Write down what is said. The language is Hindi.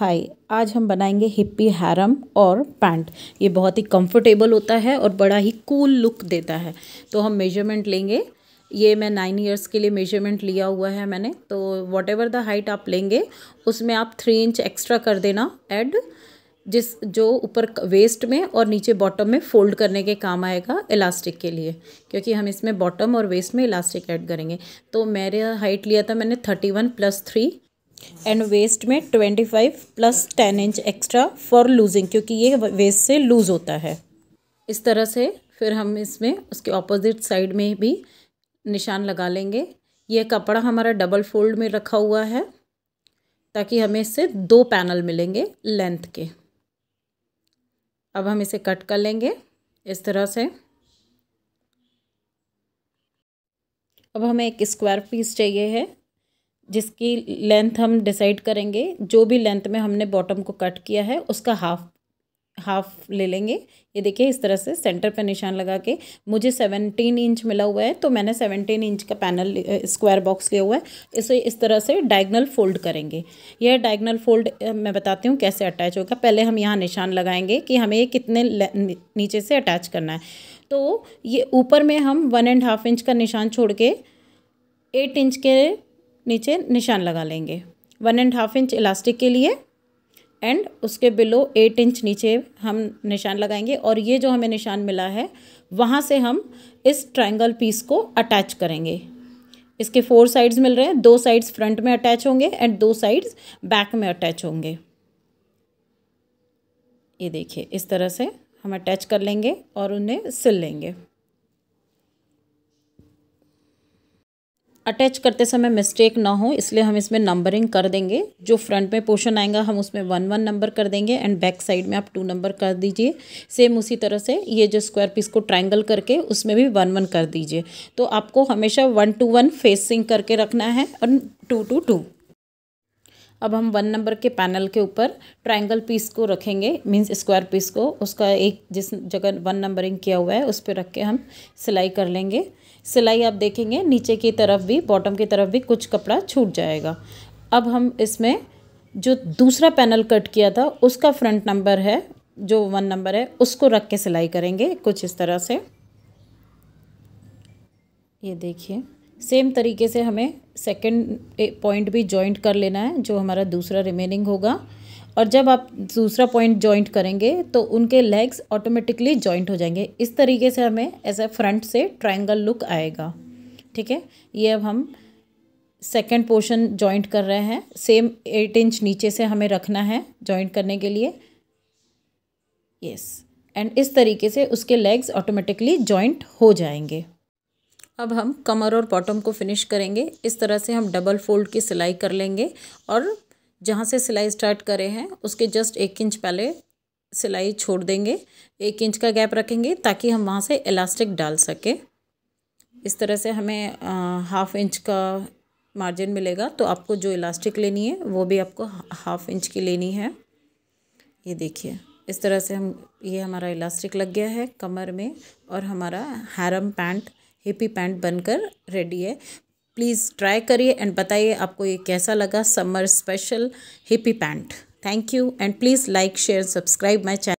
हाय आज हम बनाएंगे हिप्पी हैरम और पैंट ये बहुत ही कंफर्टेबल होता है और बड़ा ही कूल लुक देता है तो हम मेजरमेंट लेंगे ये मैं नाइन इयर्स के लिए मेजरमेंट लिया हुआ है मैंने तो वॉट एवर द हाइट आप लेंगे उसमें आप थ्री इंच एक्स्ट्रा कर देना एड जिस जो ऊपर वेस्ट में और नीचे बॉटम में फोल्ड करने के काम आएगा इलास्टिक के लिए क्योंकि हम इसमें बॉटम और वेस्ट में इलास्टिक ऐड करेंगे तो मेरे हाइट लिया था मैंने thirty one plus three and waist में twenty five plus ten inch extra for losing क्योंकि ये वेस्ट से लूज़ होता है इस तरह से फिर हम इसमें उसके ऑपोजिट साइड में भी निशान लगा लेंगे ये कपड़ा हमारा डबल फोल्ड में रखा हुआ है ताकि हमें इससे दो पैनल मिलेंगे लेंथ के अब हम इसे कट कर लेंगे इस तरह से अब हमें एक स्क्वायर पीस चाहिए है जिसकी लेंथ हम डिसाइड करेंगे जो भी लेंथ में हमने बॉटम को कट किया है उसका हाफ हाफ ले लेंगे ये देखिए इस तरह से सेंटर पर निशान लगा के मुझे सेवनटीन इंच मिला हुआ है तो मैंने सेवनटीन इंच का पैनल स्क्वायर बॉक्स लिया हुआ है इसे इस तरह से डायगनल फोल्ड करेंगे यह डायगनल फोल्ड मैं बताती हूँ कैसे अटैच होगा पहले हम यहाँ निशान लगाएंगे कि हमें ये कितने नीचे से अटैच करना है तो ये ऊपर में हम वन एंड हाफ इंच का निशान छोड़ के एट इंच के नीचे निशान लगा लेंगे one and half inch elastic के लिए एंड उसके बिलो एट इंच नीचे हम निशान लगाएंगे और ये जो हमें निशान मिला है वहाँ से हम इस ट्रायंगल पीस को अटैच करेंगे इसके फोर साइड्स मिल रहे हैं दो साइड्स फ्रंट में अटैच होंगे एंड दो साइड्स बैक में अटैच होंगे ये देखिए इस तरह से हम अटैच कर लेंगे और उन्हें सिल लेंगे अटैच करते समय मिस्टेक ना हो इसलिए हम इसमें नंबरिंग कर देंगे जो फ्रंट में पोर्शन आएगा हम उसमें वन वन नंबर कर देंगे एंड बैक साइड में आप टू नंबर कर दीजिए सेम उसी तरह से ये जो स्क्वायर पीस को ट्राइंगल करके उसमें भी वन वन कर दीजिए तो आपको हमेशा वन टू वन फेसिंग करके रखना है और टू टू टू अब हम वन नंबर के पैनल के ऊपर ट्रायंगल पीस को रखेंगे मींस स्क्वायर पीस को उसका एक जिस जगह वन नंबरिंग किया हुआ है उस पर रख के हम सिलाई कर लेंगे सिलाई आप देखेंगे नीचे की तरफ भी बॉटम की तरफ भी कुछ कपड़ा छूट जाएगा अब हम इसमें जो दूसरा पैनल कट किया था उसका फ्रंट नंबर है जो वन नंबर है उसको रख के सिलाई करेंगे कुछ इस तरह से ये देखिए सेम तरीके से हमें सेकेंड पॉइंट भी जॉइंट कर लेना है जो हमारा दूसरा रिमेनिंग होगा और जब आप दूसरा पॉइंट जॉइंट करेंगे तो उनके लेग्स ऑटोमेटिकली जॉइंट हो जाएंगे इस तरीके से हमें ऐसा फ्रंट से ट्रायंगल लुक आएगा ठीक है ये अब हम सेकंड पोर्शन जॉइंट कर रहे हैं सेम एट इंच नीचे से हमें रखना है जॉइंट करने के लिए यस एंड इस तरीके से उसके लेग्स ऑटोमेटिकली जॉइंट हो जाएंगे अब हम कमर और बॉटम को फिनिश करेंगे इस तरह से हम डबल फोल्ड की सिलाई कर लेंगे और जहाँ से सिलाई स्टार्ट करे हैं उसके जस्ट एक इंच पहले सिलाई छोड़ देंगे एक इंच का गैप रखेंगे ताकि हम वहाँ से इलास्टिक डाल सकें इस तरह से हमें हाफ इंच का मार्जिन मिलेगा तो आपको जो इलास्टिक लेनी है वो भी आपको हाफ इंच की लेनी है ये देखिए इस तरह से हम ये हमारा इलास्टिक लग गया है कमर में और हमारा हैरम पैंट हेपी पैंट बनकर रेडी है प्लीज़ ट्राई करिए एंड बताइए आपको ये कैसा लगा summer special hippie pant thank you and please like share subscribe my channel